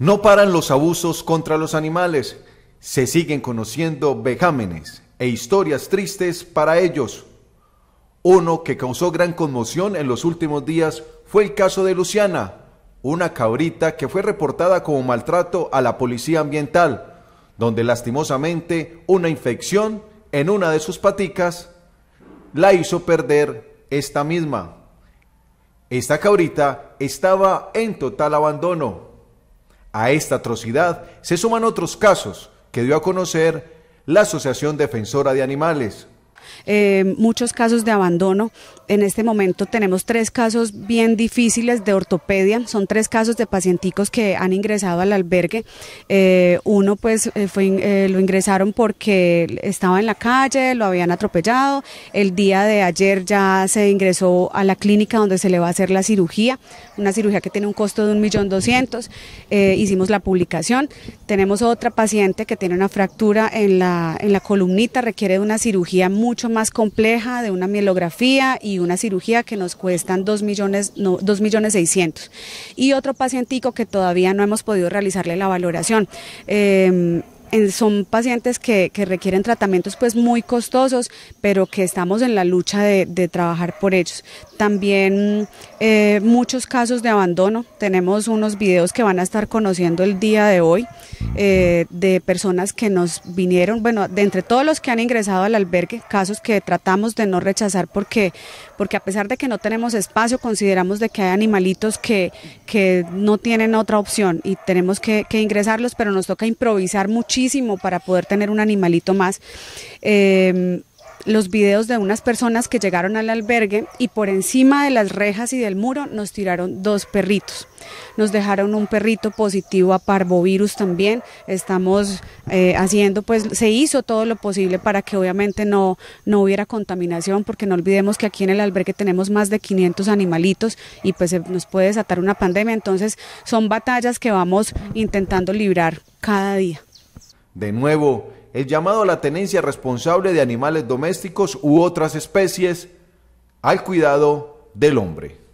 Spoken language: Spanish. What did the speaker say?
No paran los abusos contra los animales. Se siguen conociendo vejámenes e historias tristes para ellos. Uno que causó gran conmoción en los últimos días fue el caso de Luciana, una cabrita que fue reportada como maltrato a la policía ambiental, donde lastimosamente una infección en una de sus paticas la hizo perder esta misma. Esta cabrita estaba en total abandono, a esta atrocidad se suman otros casos que dio a conocer la Asociación Defensora de Animales, eh, muchos casos de abandono. En este momento tenemos tres casos bien difíciles de ortopedia. Son tres casos de pacienticos que han ingresado al albergue. Eh, uno pues eh, fue, lo ingresaron porque estaba en la calle, lo habían atropellado. El día de ayer ya se ingresó a la clínica donde se le va a hacer la cirugía, una cirugía que tiene un costo de un millón doscientos, hicimos la publicación. Tenemos otra paciente que tiene una fractura en la, en la columnita, requiere de una cirugía mucho más compleja de una mielografía y una cirugía que nos cuestan 2 millones, millones 600. Y otro pacientico que todavía no hemos podido realizarle la valoración. Em, son pacientes que, requieren tratamientos pues muy costosos, pero que estamos en la lucha de, trabajar por ellos. También eh, muchos casos de abandono. Tenemos unos videos que van a estar conociendo el día de hoy eh, de personas que nos vinieron, bueno, de entre todos los que han ingresado al albergue, casos que tratamos de no rechazar porque, porque a pesar de que no tenemos espacio, consideramos de que hay animalitos que, que no tienen otra opción y tenemos que ingresarlos, pero nos toca improvisar muchísimo para poder tener un animalito más. Em, los videos de unas personas que llegaron al albergue y por encima de las rejas y del muro nos tiraron dos perritos. Nos dejaron un perrito positivo a parvovirus también. Estamos eh, haciendo, pues se hizo todo lo posible para que obviamente no, no hubiera contaminación, porque no olvidemos que aquí en el albergue tenemos más de 500 animalitos y pues nos puede desatar una pandemia. Entonces son batallas que vamos intentando librar cada día. De nuevo, el llamado a la tenencia responsable de animales domésticos u otras especies al cuidado del hombre.